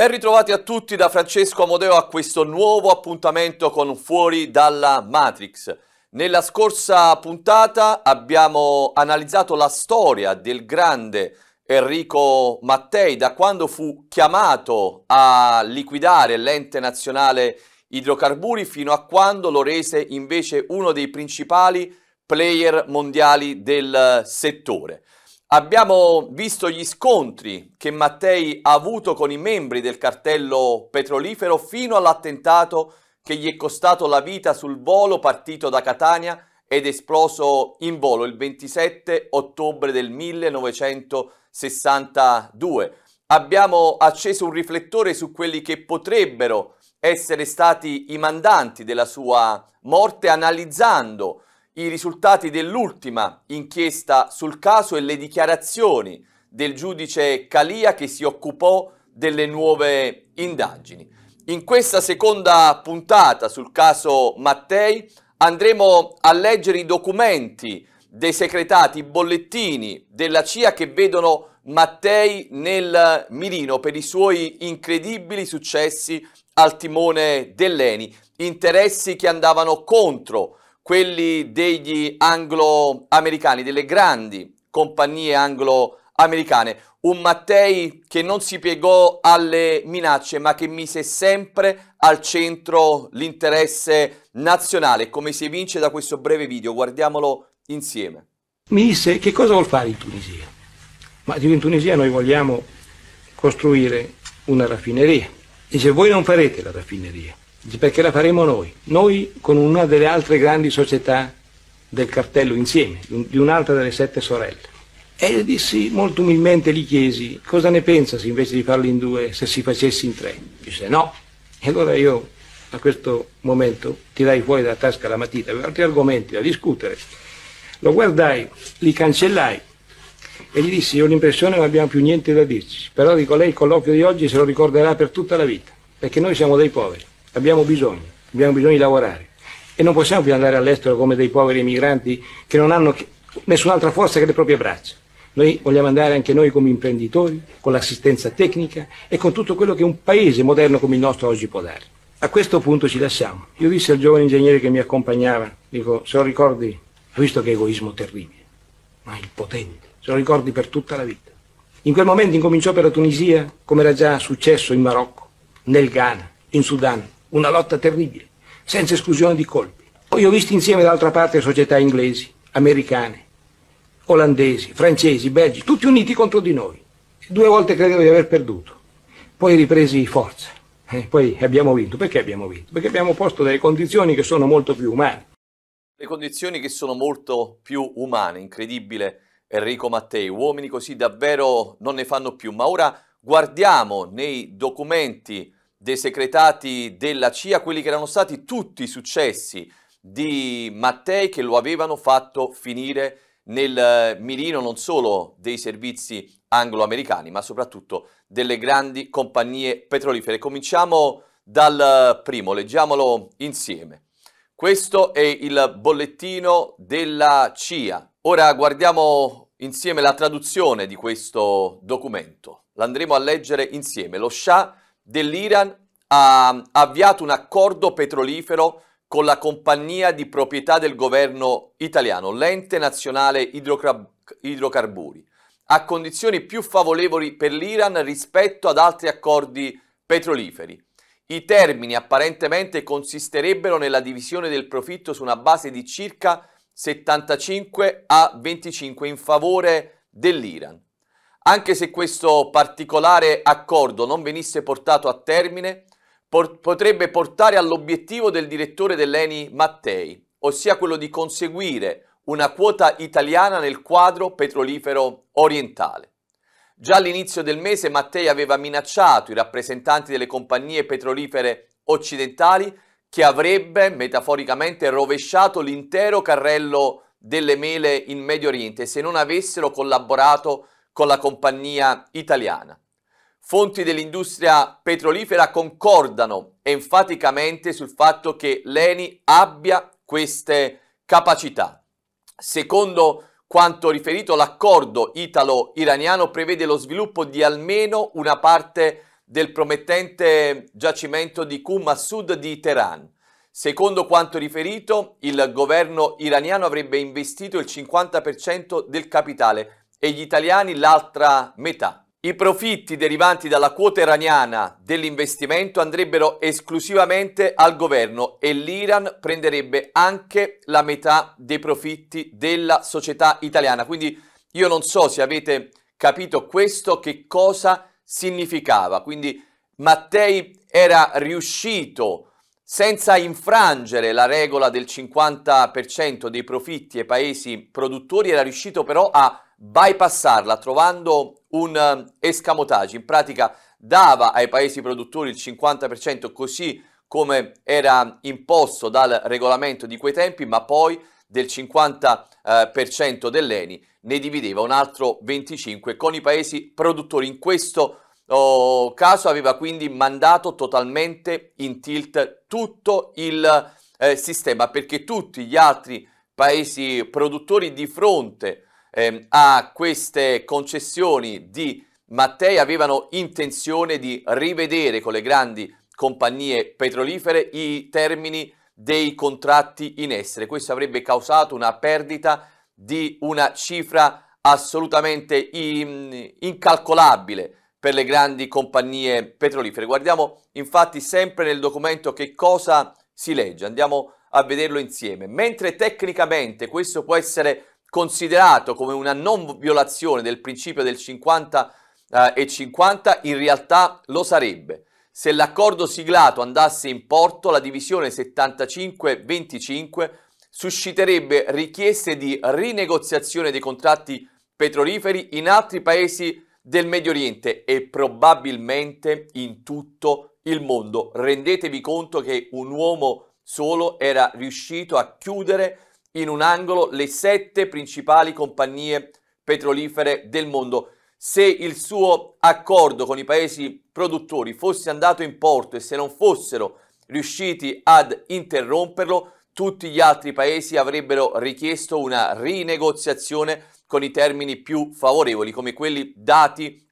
Ben ritrovati a tutti da Francesco Amodeo a questo nuovo appuntamento con Fuori dalla Matrix. Nella scorsa puntata abbiamo analizzato la storia del grande Enrico Mattei da quando fu chiamato a liquidare l'ente nazionale idrocarburi fino a quando lo rese invece uno dei principali player mondiali del settore. Abbiamo visto gli scontri che Mattei ha avuto con i membri del cartello petrolifero fino all'attentato che gli è costato la vita sul volo partito da Catania ed esploso in volo il 27 ottobre del 1962. Abbiamo acceso un riflettore su quelli che potrebbero essere stati i mandanti della sua morte analizzando i risultati dell'ultima inchiesta sul caso e le dichiarazioni del giudice Calia che si occupò delle nuove indagini. In questa seconda puntata sul caso Mattei andremo a leggere i documenti dei secretati, i bollettini della CIA che vedono Mattei nel mirino per i suoi incredibili successi al timone dell'Eni, interessi che andavano contro quelli degli anglo-americani, delle grandi compagnie anglo-americane. Un Mattei che non si piegò alle minacce, ma che mise sempre al centro l'interesse nazionale, come si evince da questo breve video. Guardiamolo insieme. Mi disse che cosa vuol fare in Tunisia? Ma in Tunisia noi vogliamo costruire una raffineria. Dice voi non farete la raffineria, perché la faremo noi, noi con una delle altre grandi società del cartello insieme, di un'altra delle sette sorelle. E gli dissi, molto umilmente gli chiesi, cosa ne pensa se invece di farli in due, se si facessi in tre? Disse no. E allora io a questo momento tirai fuori dalla tasca la matita, avevo altri argomenti da discutere. Lo guardai, li cancellai e gli dissi, ho l'impressione che non abbiamo più niente da dirci, però dico lei il colloquio di oggi se lo ricorderà per tutta la vita, perché noi siamo dei poveri abbiamo bisogno, abbiamo bisogno di lavorare e non possiamo più andare all'estero come dei poveri emigranti che non hanno nessun'altra forza che le proprie braccia. Noi vogliamo andare anche noi come imprenditori, con l'assistenza tecnica e con tutto quello che un paese moderno come il nostro oggi può dare. A questo punto ci lasciamo. Io disse al giovane ingegnere che mi accompagnava, dico, se lo ricordi, ho visto che egoismo terribile, ma il potente, se lo ricordi per tutta la vita. In quel momento incominciò per la Tunisia, come era già successo in Marocco, nel Ghana, in Sudan, una lotta terribile, senza esclusione di colpi. Poi ho visto insieme d'altra parte società inglesi, americane, olandesi, francesi, belgi, tutti uniti contro di noi. Due volte credevo di aver perduto, poi ripresi forza, eh, poi abbiamo vinto. Perché abbiamo vinto? Perché abbiamo posto delle condizioni che sono molto più umane. Le condizioni che sono molto più umane, incredibile Enrico Mattei, uomini così davvero non ne fanno più, ma ora guardiamo nei documenti dei segretati della CIA quelli che erano stati tutti i successi di Mattei che lo avevano fatto finire nel eh, mirino non solo dei servizi anglo-americani, ma soprattutto delle grandi compagnie petrolifere. Cominciamo dal eh, primo, leggiamolo insieme. Questo è il bollettino della CIA. Ora guardiamo insieme la traduzione di questo documento. L'andremo a leggere insieme. Lo Shah dell'Iran ha avviato un accordo petrolifero con la compagnia di proprietà del governo italiano, l'ente nazionale idrocarburi, a condizioni più favorevoli per l'Iran rispetto ad altri accordi petroliferi. I termini apparentemente consisterebbero nella divisione del profitto su una base di circa 75 a 25 in favore dell'Iran. Anche se questo particolare accordo non venisse portato a termine, por potrebbe portare all'obiettivo del direttore dell'ENI Mattei, ossia quello di conseguire una quota italiana nel quadro petrolifero orientale. Già all'inizio del mese Mattei aveva minacciato i rappresentanti delle compagnie petrolifere occidentali che avrebbe metaforicamente rovesciato l'intero carrello delle mele in Medio Oriente se non avessero collaborato con la compagnia italiana. Fonti dell'industria petrolifera concordano enfaticamente sul fatto che l'ENI abbia queste capacità. Secondo quanto riferito, l'accordo italo-iraniano prevede lo sviluppo di almeno una parte del promettente giacimento di Qum a sud di Teheran. Secondo quanto riferito, il governo iraniano avrebbe investito il 50% del capitale e gli italiani l'altra metà. I profitti derivanti dalla quota iraniana dell'investimento andrebbero esclusivamente al governo e l'Iran prenderebbe anche la metà dei profitti della società italiana. Quindi io non so se avete capito questo che cosa significava. Quindi Mattei era riuscito senza infrangere la regola del 50% dei profitti ai paesi produttori, era riuscito però a bypassarla trovando un eh, escamotage, in pratica dava ai paesi produttori il 50% così come era imposto dal regolamento di quei tempi, ma poi del 50% eh, dell'ENI ne divideva un altro 25 con i paesi produttori. In questo oh, caso aveva quindi mandato totalmente in tilt tutto il eh, sistema perché tutti gli altri paesi produttori di fronte eh, a queste concessioni di Mattei avevano intenzione di rivedere con le grandi compagnie petrolifere i termini dei contratti in essere. Questo avrebbe causato una perdita di una cifra assolutamente in, incalcolabile per le grandi compagnie petrolifere. Guardiamo infatti sempre nel documento che cosa si legge, andiamo a vederlo insieme. Mentre tecnicamente questo può essere considerato come una non violazione del principio del 50 eh, e 50, in realtà lo sarebbe. Se l'accordo siglato andasse in porto, la divisione 75-25 susciterebbe richieste di rinegoziazione dei contratti petroliferi in altri paesi del Medio Oriente e probabilmente in tutto il mondo. Rendetevi conto che un uomo solo era riuscito a chiudere in un angolo le sette principali compagnie petrolifere del mondo. Se il suo accordo con i paesi produttori fosse andato in porto e se non fossero riusciti ad interromperlo, tutti gli altri paesi avrebbero richiesto una rinegoziazione con i termini più favorevoli, come quelli dati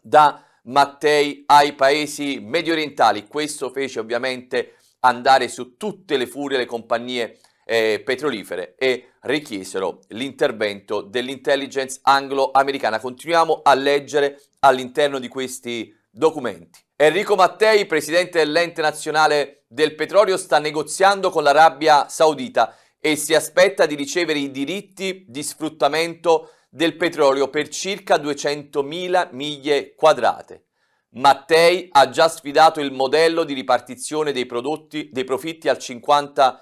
da Mattei ai paesi mediorientali. Questo fece ovviamente andare su tutte le furie le compagnie eh, petrolifere e richiesero l'intervento dell'intelligence anglo-americana. Continuiamo a leggere all'interno di questi documenti. Enrico Mattei, presidente dell'ente nazionale del petrolio, sta negoziando con l'Arabia Saudita e si aspetta di ricevere i diritti di sfruttamento del petrolio per circa 200.000 miglie quadrate. Mattei ha già sfidato il modello di ripartizione dei, prodotti, dei profitti al 50%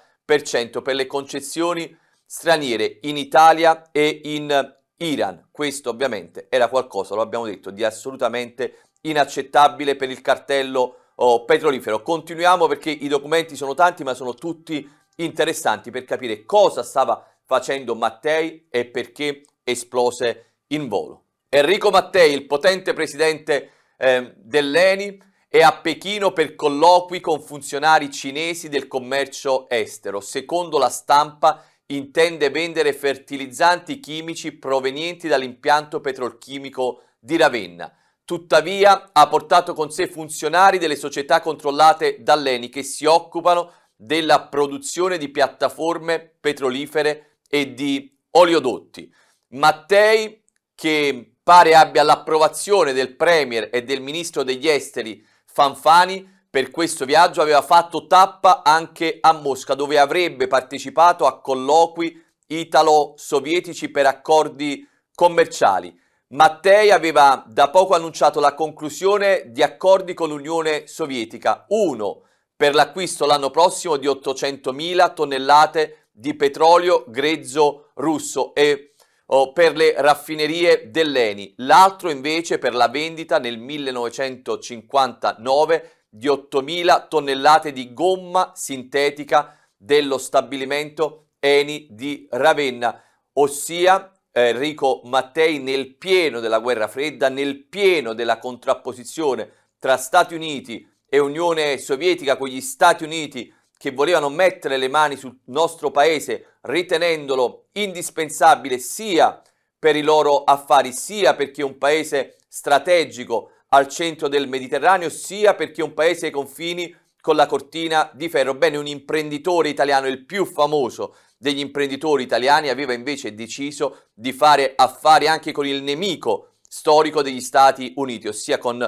per le concessioni straniere in Italia e in Iran. Questo ovviamente era qualcosa, lo abbiamo detto, di assolutamente inaccettabile per il cartello oh, petrolifero. Continuiamo perché i documenti sono tanti ma sono tutti interessanti per capire cosa stava facendo Mattei e perché esplose in volo. Enrico Mattei, il potente presidente eh, dell'ENI, è a Pechino per colloqui con funzionari cinesi del commercio estero. Secondo la stampa intende vendere fertilizzanti chimici provenienti dall'impianto petrolchimico di Ravenna. Tuttavia ha portato con sé funzionari delle società controllate dall'ENI che si occupano della produzione di piattaforme petrolifere e di oleodotti. Mattei, che pare abbia l'approvazione del Premier e del Ministro degli Esteri Fanfani per questo viaggio aveva fatto tappa anche a Mosca, dove avrebbe partecipato a colloqui italo-sovietici per accordi commerciali. Mattei aveva da poco annunciato la conclusione di accordi con l'Unione Sovietica, uno per l'acquisto l'anno prossimo di 800.000 tonnellate di petrolio grezzo russo e oh, per le raffinerie dell'Eni, l'altro invece per la vendita nel 1959 di 8.000 tonnellate di gomma sintetica dello stabilimento Eni di Ravenna, ossia eh, Enrico Mattei nel pieno della guerra fredda, nel pieno della contrapposizione tra Stati Uniti e Unione Sovietica, quegli Stati Uniti che volevano mettere le mani sul nostro paese ritenendolo indispensabile sia per i loro affari, sia perché è un paese strategico al centro del Mediterraneo, sia perché è un paese ai confini con la cortina di ferro. Bene, un imprenditore italiano, il più famoso degli imprenditori italiani, aveva invece deciso di fare affari anche con il nemico storico degli Stati Uniti, ossia con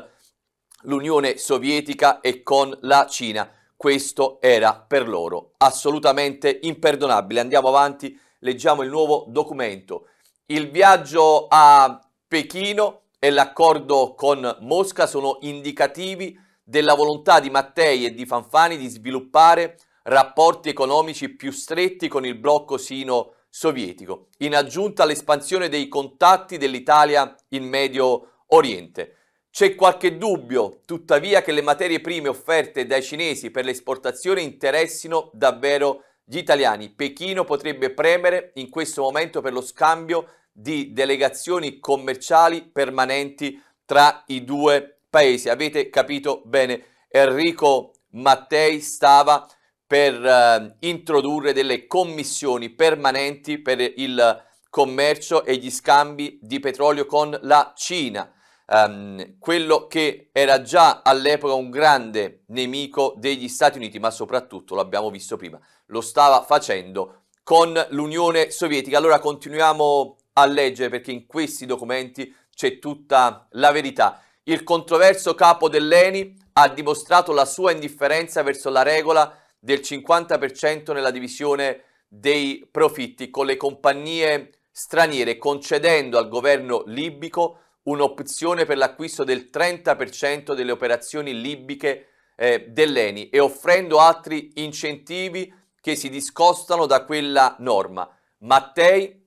l'Unione Sovietica e con la Cina questo era per loro assolutamente imperdonabile. Andiamo avanti, leggiamo il nuovo documento. Il viaggio a Pechino e l'accordo con Mosca sono indicativi della volontà di Mattei e di Fanfani di sviluppare rapporti economici più stretti con il blocco sino-sovietico, in aggiunta all'espansione dei contatti dell'Italia in Medio Oriente. C'è qualche dubbio, tuttavia, che le materie prime offerte dai cinesi per l'esportazione interessino davvero gli italiani. Pechino potrebbe premere in questo momento per lo scambio di delegazioni commerciali permanenti tra i due paesi. Avete capito bene, Enrico Mattei stava per eh, introdurre delle commissioni permanenti per il commercio e gli scambi di petrolio con la Cina um, quello che era già all'epoca un grande nemico degli Stati Uniti, ma soprattutto, l'abbiamo visto prima, lo stava facendo con l'Unione Sovietica. Allora continuiamo a leggere perché in questi documenti c'è tutta la verità. Il controverso capo dell'ENI ha dimostrato la sua indifferenza verso la regola del 50% nella divisione dei profitti con le compagnie straniere, concedendo al governo libico un'opzione per l'acquisto del 30% delle operazioni libiche eh, dell'ENI e offrendo altri incentivi che si discostano da quella norma. Mattei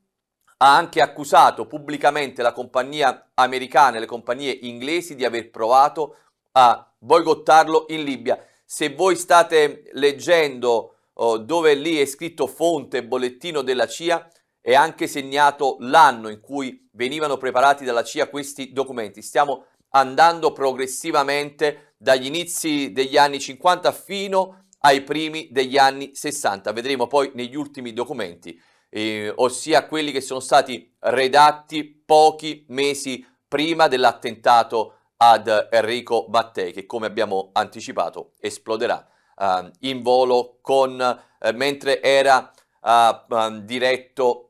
ha anche accusato pubblicamente la compagnia americana e le compagnie inglesi di aver provato a boicottarlo in Libia. Se voi state leggendo oh, dove lì è scritto fonte, bollettino della CIA, è anche segnato l'anno in cui venivano preparati dalla CIA questi documenti. Stiamo andando progressivamente dagli inizi degli anni 50 fino ai primi degli anni 60. Vedremo poi negli ultimi documenti, eh, ossia quelli che sono stati redatti pochi mesi prima dell'attentato ad Enrico Battei, che come abbiamo anticipato esploderà eh, in volo con, eh, mentre era eh, eh, diretto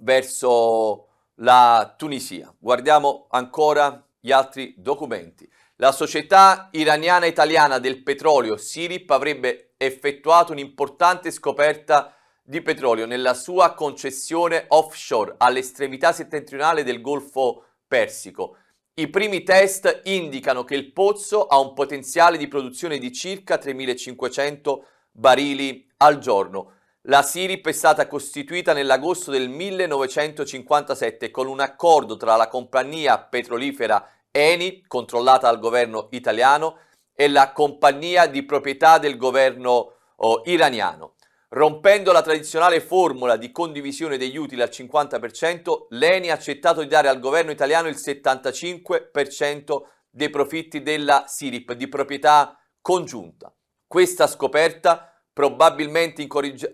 verso la Tunisia. Guardiamo ancora gli altri documenti. La società iraniana italiana del petrolio Sirip avrebbe effettuato un'importante scoperta di petrolio nella sua concessione offshore all'estremità settentrionale del Golfo Persico. I primi test indicano che il pozzo ha un potenziale di produzione di circa 3.500 barili al giorno. La Sirip è stata costituita nell'agosto del 1957 con un accordo tra la compagnia petrolifera Eni, controllata dal governo italiano, e la compagnia di proprietà del governo oh, iraniano. Rompendo la tradizionale formula di condivisione degli utili al 50%, l'ENI ha accettato di dare al governo italiano il 75% dei profitti della Sirip di proprietà congiunta. Questa scoperta probabilmente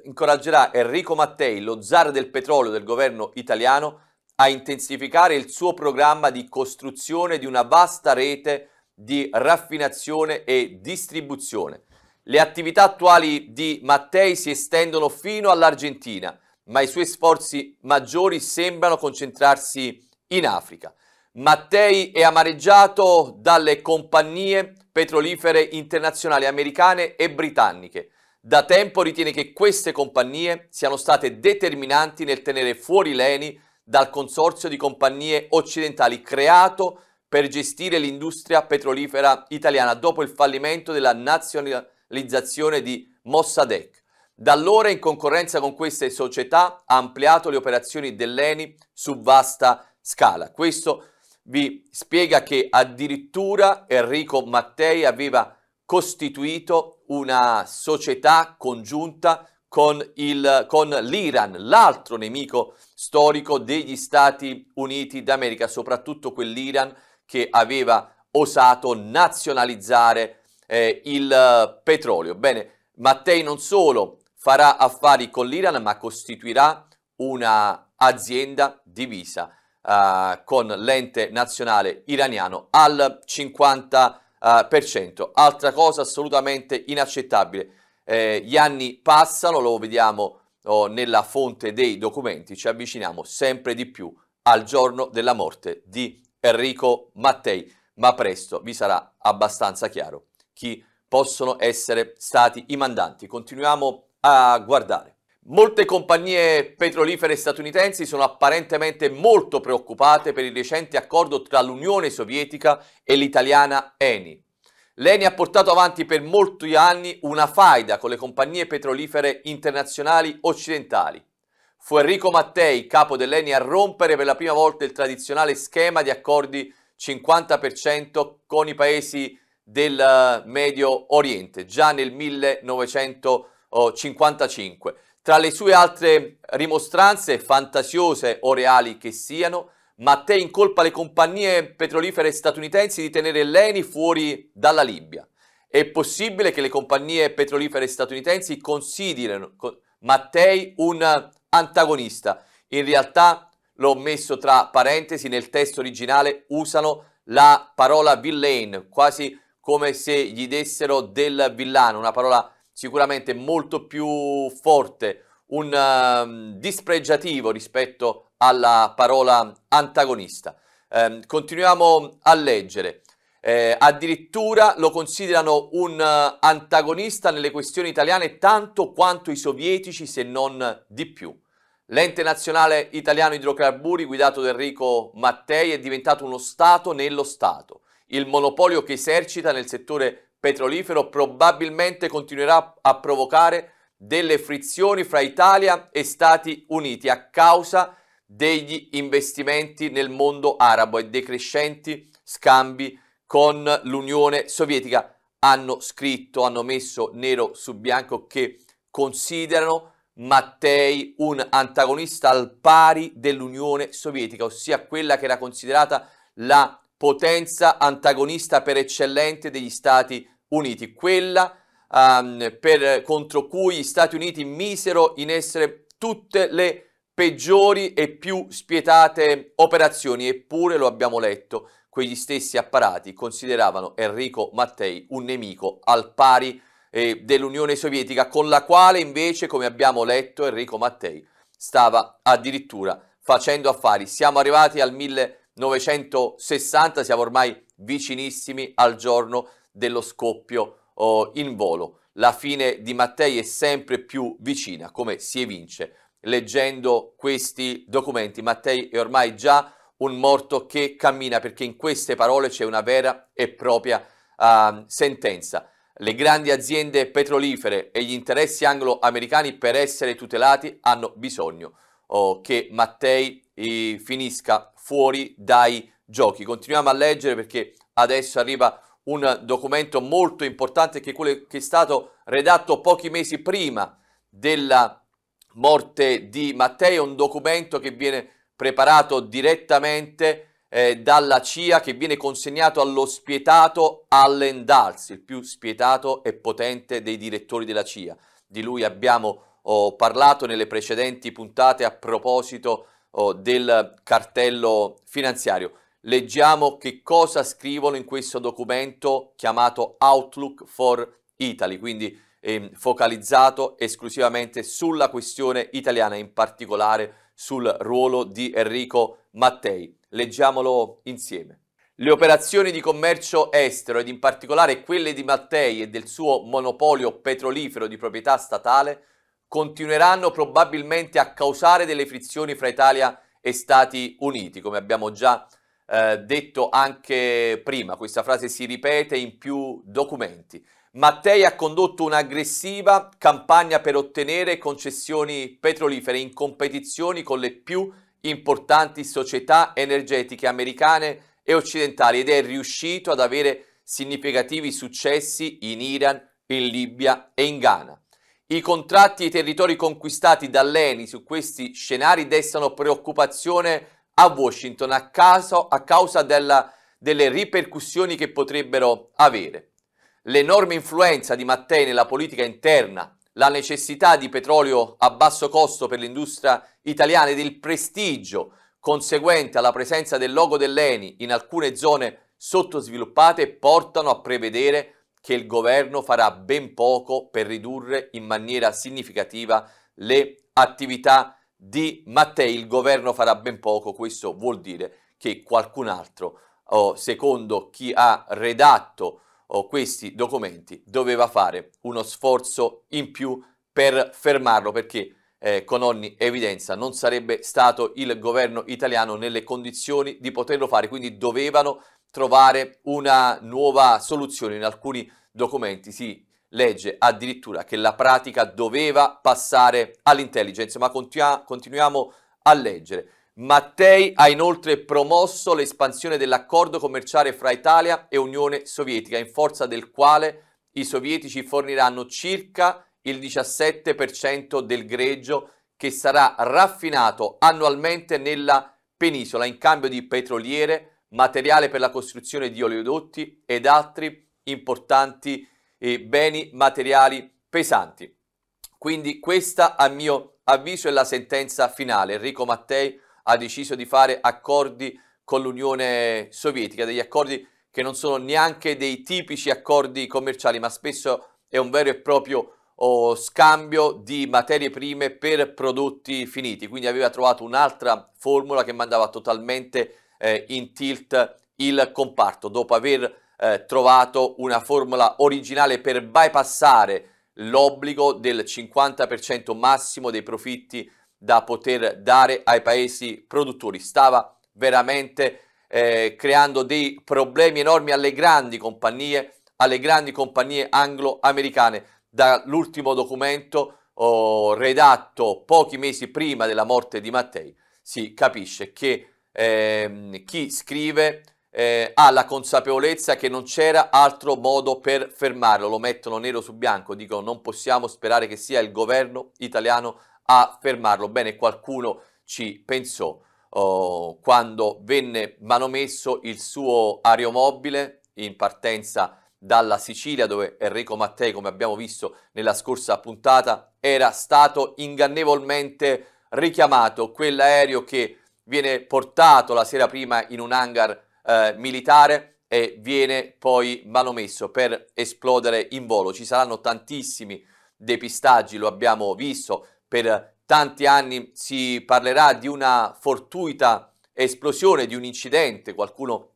incoraggerà Enrico Mattei, lo zar del petrolio del governo italiano, a intensificare il suo programma di costruzione di una vasta rete di raffinazione e distribuzione. Le attività attuali di Mattei si estendono fino all'Argentina, ma i suoi sforzi maggiori sembrano concentrarsi in Africa. Mattei è amareggiato dalle compagnie petrolifere internazionali americane e britanniche, da tempo ritiene che queste compagnie siano state determinanti nel tenere fuori l'ENI dal consorzio di compagnie occidentali creato per gestire l'industria petrolifera italiana dopo il fallimento della nazionalizzazione di Mossadegh. Da allora, in concorrenza con queste società, ha ampliato le operazioni dell'ENI su vasta scala. Questo vi spiega che addirittura Enrico Mattei aveva costituito una società congiunta con, il, con l'Iran, l'altro nemico storico degli Stati Uniti d'America, soprattutto quell'Iran che aveva osato nazionalizzare eh, il eh, petrolio. Bene, Mattei non solo farà affari con l'Iran, ma costituirà un'azienda divisa eh, con l'ente nazionale iraniano al 50%. Eh, per cento. Altra cosa assolutamente inaccettabile. Eh, gli anni passano, lo vediamo oh, nella fonte dei documenti, ci avviciniamo sempre di più al giorno della morte di Enrico Mattei, ma presto vi sarà abbastanza chiaro chi possono essere stati i mandanti. Continuiamo a guardare. Molte compagnie petrolifere statunitensi sono apparentemente molto preoccupate per il recente accordo tra l'Unione Sovietica e l'italiana Eni. L'Eni ha portato avanti per molti anni una faida con le compagnie petrolifere internazionali occidentali. Fu Enrico Mattei, capo dell'Eni, a rompere per la prima volta il tradizionale schema di accordi 50% con i paesi del eh, Medio Oriente, già nel 1955 tra le sue altre rimostranze, fantasiose o reali che siano, Mattei incolpa le compagnie petrolifere statunitensi di tenere l'ENI fuori dalla Libia. È possibile che le compagnie petrolifere statunitensi considerino Mattei un antagonista. In realtà, l'ho messo tra parentesi, nel testo originale usano la parola villain, quasi come se gli dessero del villano, una parola sicuramente molto più forte, un um, dispregiativo rispetto alla parola antagonista. Eh, continuiamo a leggere. Eh, addirittura lo considerano un uh, antagonista nelle questioni italiane tanto quanto i sovietici, se non di più. L'ente nazionale italiano idrocarburi, guidato da Enrico Mattei, è diventato uno Stato nello Stato. Il monopolio che esercita nel settore petrolifero probabilmente continuerà a provocare delle frizioni fra Italia e Stati Uniti a causa degli investimenti nel mondo arabo e dei crescenti scambi con l'Unione Sovietica. Hanno scritto, hanno messo nero su bianco che considerano Mattei un antagonista al pari dell'Unione Sovietica, ossia quella che era considerata la potenza antagonista per eccellente degli Stati Uniti, quella um, per, contro cui gli Stati Uniti misero in essere tutte le peggiori e più spietate operazioni, eppure lo abbiamo letto, quegli stessi apparati consideravano Enrico Mattei un nemico al pari eh, dell'Unione Sovietica, con la quale invece, come abbiamo letto, Enrico Mattei stava addirittura facendo affari. Siamo arrivati al 1900 1960, siamo ormai vicinissimi al giorno dello scoppio oh, in volo. La fine di Mattei è sempre più vicina, come si evince leggendo questi documenti. Mattei è ormai già un morto che cammina, perché in queste parole c'è una vera e propria uh, sentenza. Le grandi aziende petrolifere e gli interessi anglo-americani per essere tutelati hanno bisogno oh, che Mattei eh, finisca fuori dai giochi. Continuiamo a leggere perché adesso arriva un documento molto importante che è quello che è stato redatto pochi mesi prima della morte di Mattei, un documento che viene preparato direttamente eh, dalla CIA che viene consegnato allo spietato Allen Dals, il più spietato e potente dei direttori della CIA. Di lui abbiamo ho parlato nelle precedenti puntate a proposito oh, del cartello finanziario. Leggiamo che cosa scrivono in questo documento chiamato Outlook for Italy, quindi eh, focalizzato esclusivamente sulla questione italiana, in particolare sul ruolo di Enrico Mattei. Leggiamolo insieme. Le operazioni di commercio estero ed in particolare quelle di Mattei e del suo monopolio petrolifero di proprietà statale continueranno probabilmente a causare delle frizioni fra Italia e Stati Uniti, come abbiamo già eh, detto anche prima, questa frase si ripete in più documenti. Mattei ha condotto un'aggressiva campagna per ottenere concessioni petrolifere in competizioni con le più importanti società energetiche americane e occidentali ed è riuscito ad avere significativi successi in Iran, in Libia e in Ghana. I contratti e i territori conquistati dall'ENI su questi scenari destano preoccupazione a Washington a, caso, a causa della, delle ripercussioni che potrebbero avere. L'enorme influenza di Mattei nella politica interna, la necessità di petrolio a basso costo per l'industria italiana ed il prestigio conseguente alla presenza del logo dell'ENI in alcune zone sottosviluppate portano a prevedere che il governo farà ben poco per ridurre in maniera significativa le attività di Mattei. Il governo farà ben poco, questo vuol dire che qualcun altro, oh, secondo chi ha redatto oh, questi documenti, doveva fare uno sforzo in più per fermarlo perché eh, con ogni evidenza non sarebbe stato il governo italiano nelle condizioni di poterlo fare, quindi dovevano trovare una nuova soluzione. In alcuni documenti si legge addirittura che la pratica doveva passare all'intelligence, ma continua continuiamo a leggere. Mattei ha inoltre promosso l'espansione dell'accordo commerciale fra Italia e Unione Sovietica, in forza del quale i sovietici forniranno circa il 17% del greggio che sarà raffinato annualmente nella penisola in cambio di petroliere, materiale per la costruzione di oleodotti ed altri importanti eh, beni materiali pesanti. Quindi questa a mio avviso è la sentenza finale. Enrico Mattei ha deciso di fare accordi con l'Unione Sovietica, degli accordi che non sono neanche dei tipici accordi commerciali, ma spesso è un vero e proprio oh, scambio di materie prime per prodotti finiti. Quindi aveva trovato un'altra formula che mandava totalmente eh, in tilt il comparto dopo aver eh, trovato una formula originale per bypassare l'obbligo del 50% massimo dei profitti da poter dare ai paesi produttori. Stava veramente eh, creando dei problemi enormi alle grandi compagnie, alle grandi compagnie anglo-americane. Dall'ultimo documento oh, redatto pochi mesi prima della morte di Mattei si capisce che eh, chi scrive eh, ha la consapevolezza che non c'era altro modo per fermarlo, lo mettono nero su bianco, dicono non possiamo sperare che sia il governo italiano a fermarlo. Bene, qualcuno ci pensò oh, quando venne manomesso il suo aeromobile in partenza dalla Sicilia dove Enrico Mattei, come abbiamo visto nella scorsa puntata, era stato ingannevolmente richiamato quell'aereo che viene portato la sera prima in un hangar eh, militare e viene poi manomesso per esplodere in volo. Ci saranno tantissimi depistaggi, lo abbiamo visto, per tanti anni si parlerà di una fortuita esplosione, di un incidente, qualcuno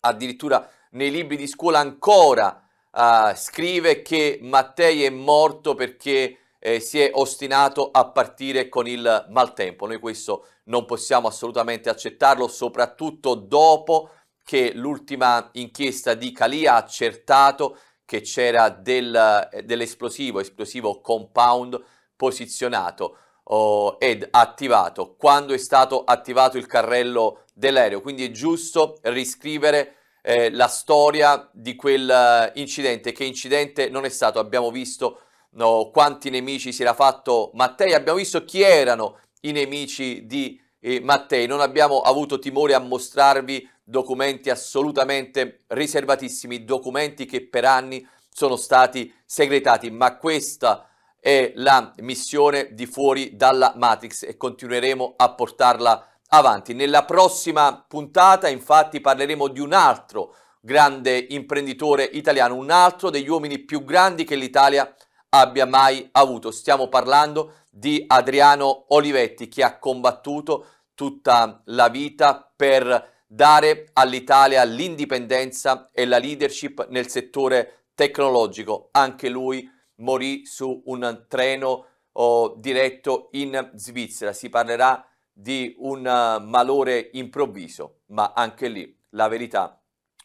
addirittura nei libri di scuola ancora uh, scrive che Mattei è morto perché eh, si è ostinato a partire con il maltempo. Noi questo non possiamo assolutamente accettarlo, soprattutto dopo che l'ultima inchiesta di Calia ha accertato che c'era del, eh, dell'esplosivo, esplosivo compound posizionato oh, ed attivato quando è stato attivato il carrello dell'aereo. Quindi è giusto riscrivere eh, la storia di quel eh, incidente, che incidente non è stato, abbiamo visto no, quanti nemici si era fatto Mattei, abbiamo visto chi erano i nemici di eh, Mattei, non abbiamo avuto timore a mostrarvi documenti assolutamente riservatissimi, documenti che per anni sono stati segretati, ma questa è la missione di fuori dalla Matrix e continueremo a portarla avanti. Nella prossima puntata infatti parleremo di un altro grande imprenditore italiano, un altro degli uomini più grandi che l'Italia ha abbia mai avuto. Stiamo parlando di Adriano Olivetti che ha combattuto tutta la vita per dare all'Italia l'indipendenza e la leadership nel settore tecnologico. Anche lui morì su un treno oh, diretto in Svizzera. Si parlerà di un uh, malore improvviso, ma anche lì la verità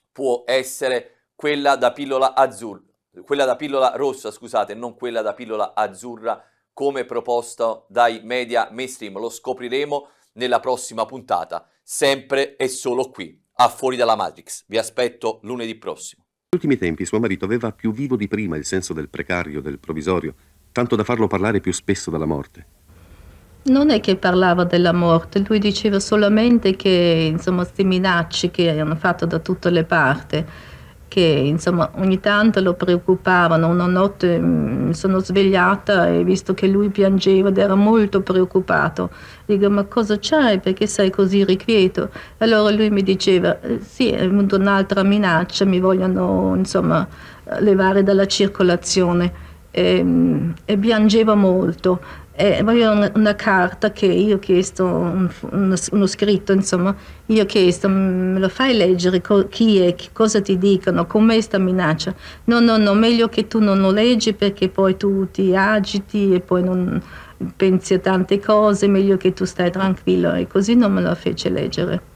può essere quella da pillola azzurra quella da pillola rossa, scusate, non quella da pillola azzurra come proposto dai media mainstream. Lo scopriremo nella prossima puntata, sempre e solo qui, a Fuori dalla Matrix. Vi aspetto lunedì prossimo. Negli ultimi tempi suo marito aveva più vivo di prima il senso del precario, del provvisorio, tanto da farlo parlare più spesso della morte. Non è che parlava della morte, lui diceva solamente che, insomma, queste minacce che hanno fatto da tutte le parti che insomma ogni tanto lo preoccupavano. Una notte mm, mi sono svegliata e visto che lui piangeva ed era molto preoccupato, dico ma cosa c'hai perché sei così riquieto? Allora lui mi diceva eh, sì è venuta un'altra minaccia, mi vogliono insomma eh, levare dalla circolazione. E, mm, e, piangeva molto eh, eh una, una, carta che io ho chiesto, un, uno, uno, scritto, insomma, io ho chiesto, me lo fai leggere co- chi è, che cosa ti dicono, com'è sta minaccia? No, no, no, meglio che tu non lo leggi perché poi tu ti agiti e poi non pensi a tante cose, meglio che tu stai tranquillo e così non me lo fece leggere.